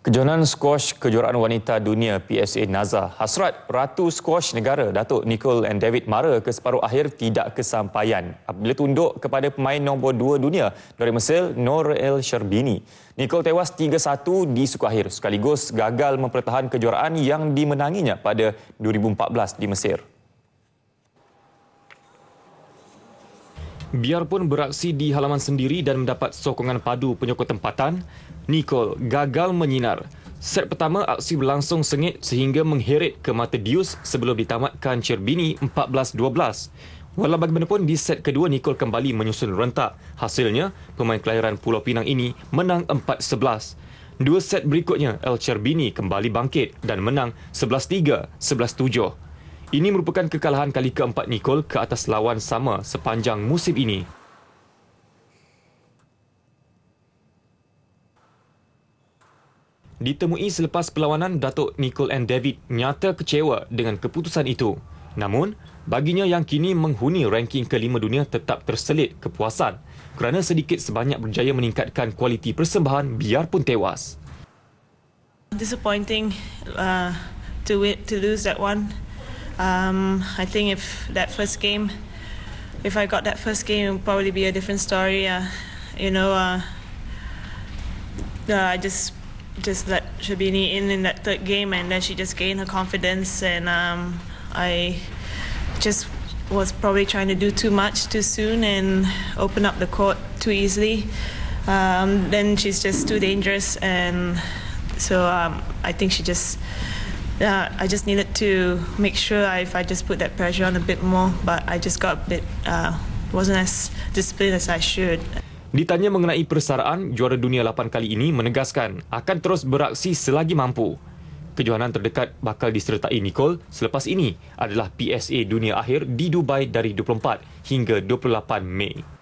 Kejohanan squash kejuaraan wanita dunia PSA Naza hasrat ratu squash negara Datuk Nicole and David Mara ke separuh akhir tidak kesampaian apabila tunduk kepada pemain nombor 2 dunia dari Mesir Nor El Sherbini. Nicole tewas 3-1 di suku akhir sekaligus gagal mempertahan kejuaraan yang dimenanginya pada 2014 di Mesir. Biarpun beraksi di halaman sendiri dan mendapat sokongan padu penyokong tempatan, Nicole gagal menyinar. Set pertama aksi berlangsung sengit sehingga mengheret ke mata Dius sebelum ditamatkan Cerbini 14-12. Walau bagaimanapun, di set kedua Nicole kembali menyusun rentak. Hasilnya, pemain kelahiran Pulau Pinang ini menang 4-11. Dua set berikutnya, El Cherbini kembali bangkit dan menang 11-3-11-7. Ini merupakan kekalahan kali keempat Nicole ke atas lawan sama sepanjang musim ini. ditemui selepas perlawanan Datuk Nicole and David nyata kecewa dengan keputusan itu. Namun, baginya yang kini menghuni ranking kelima dunia tetap terselit kepuasan kerana sedikit sebanyak berjaya meningkatkan kualiti persembahan biarpun tewas. Disappointing uh, to win, to lose that one. Um, I think if that first game, if I got that first game, it would probably be a different story. Uh, you know, uh, uh, I just just let Shabini in in that third game, and then she just gained her confidence. And um, I just was probably trying to do too much too soon and open up the court too easily. Um, then she's just too dangerous, and so um, I think she just. yeah uh, I just needed to make sure I, if I just put that pressure on a bit more, but I just got a bit uh, wasn't as disciplined as I should. Ditanya mengenai persaraan, juara dunia 8 kali ini menegaskan akan terus beraksi selagi mampu. Kejohanan terdekat bakal disertai Nicole selepas ini adalah PSA dunia akhir di Dubai dari 24 hingga 28 Mei.